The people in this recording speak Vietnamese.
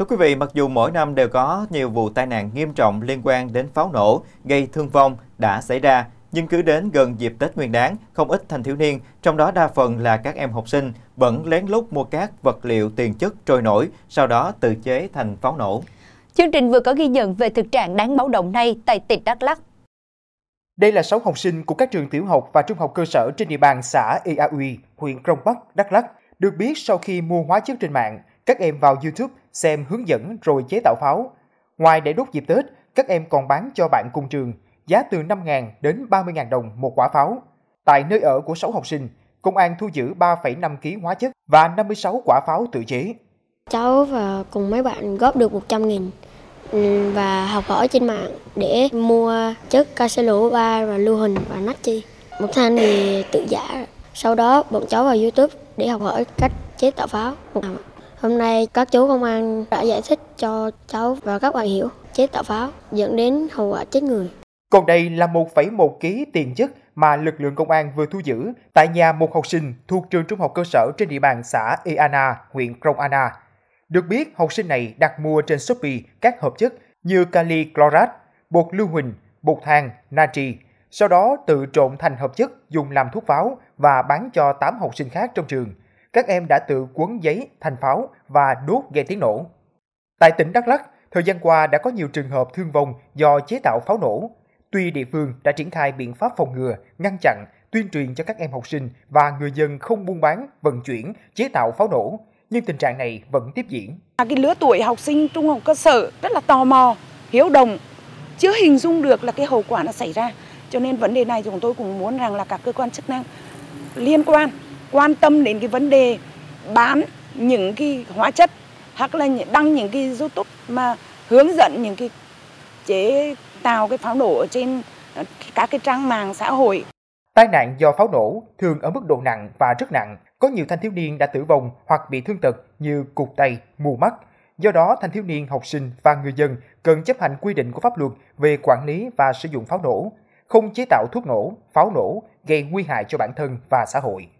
Thưa quý vị, mặc dù mỗi năm đều có nhiều vụ tai nạn nghiêm trọng liên quan đến pháo nổ gây thương vong đã xảy ra, nhưng cứ đến gần dịp Tết Nguyên đán, không ít thanh thiếu niên, trong đó đa phần là các em học sinh, vẫn lén lút mua các vật liệu tiền chất trôi nổi, sau đó tự chế thành pháo nổ. Chương trình vừa có ghi nhận về thực trạng đáng báo động này tại tỉnh Đắk Lắk. Đây là 6 học sinh của các trường tiểu học và trung học cơ sở trên địa bàn xã Iaui, huyện Krông Bắc, Đắk Lắk, được biết sau khi mua hóa chất trên mạng, các em vào YouTube xem hướng dẫn rồi chế tạo pháo. Ngoài để đốt dịp Tết, các em còn bán cho bạn cùng trường, giá từ 5.000 đến 30.000 đồng một quả pháo. Tại nơi ở của 6 học sinh, công an thu giữ 3,5 kg hóa chất và 56 quả pháo tự chế. Cháu và cùng mấy bạn góp được 100 nghìn ừ, và học hỏi trên mạng để mua chất cao caselo ba và lưu hình và nát chi. Một thanh thì tự giả. Sau đó bọn cháu vào YouTube để học hỏi cách chế tạo pháo. Hôm nay các chú công an đã giải thích cho cháu và các bạn hiểu chế tạo pháo dẫn đến hậu quả chết người. Còn đây là 1,1 kg tiền chất mà lực lượng công an vừa thu giữ tại nhà một học sinh thuộc trường trung học cơ sở trên địa bàn xã Eana, huyện Krông Được biết, học sinh này đặt mua trên Shopee các hợp chất như kali chlorat, bột lưu huỳnh, bột than, natri, sau đó tự trộn thành hợp chất dùng làm thuốc pháo và bán cho 8 học sinh khác trong trường các em đã tự quấn giấy, thành pháo và đốt gây tiếng nổ. Tại tỉnh Đắk Lắk, thời gian qua đã có nhiều trường hợp thương vong do chế tạo pháo nổ. Tuy địa phương đã triển khai biện pháp phòng ngừa, ngăn chặn, tuyên truyền cho các em học sinh và người dân không buôn bán, vận chuyển, chế tạo pháo nổ, nhưng tình trạng này vẫn tiếp diễn. À, cái lứa tuổi học sinh trung học cơ sở rất là tò mò, hiếu đồng, chưa hình dung được là cái hậu quả nó xảy ra. Cho nên vấn đề này chúng tôi cũng muốn rằng là các cơ quan chức năng liên quan quan tâm đến cái vấn đề bán những cái hóa chất hoặc là đăng những cái YouTube mà hướng dẫn những cái chế tạo cái pháo nổ ở trên ờ, các cái trang mạng xã hội. Tai nạn do pháo nổ thường ở mức độ nặng và rất nặng. Có nhiều thanh thiếu niên đã tử vong hoặc bị thương tật như cụt tay, mù mắt. Do đó, thanh thiếu niên, học sinh và người dân cần chấp hành quy định của pháp luật về quản lý và sử dụng pháo nổ, không chế tạo thuốc nổ, pháo nổ gây nguy hại cho bản thân và xã hội.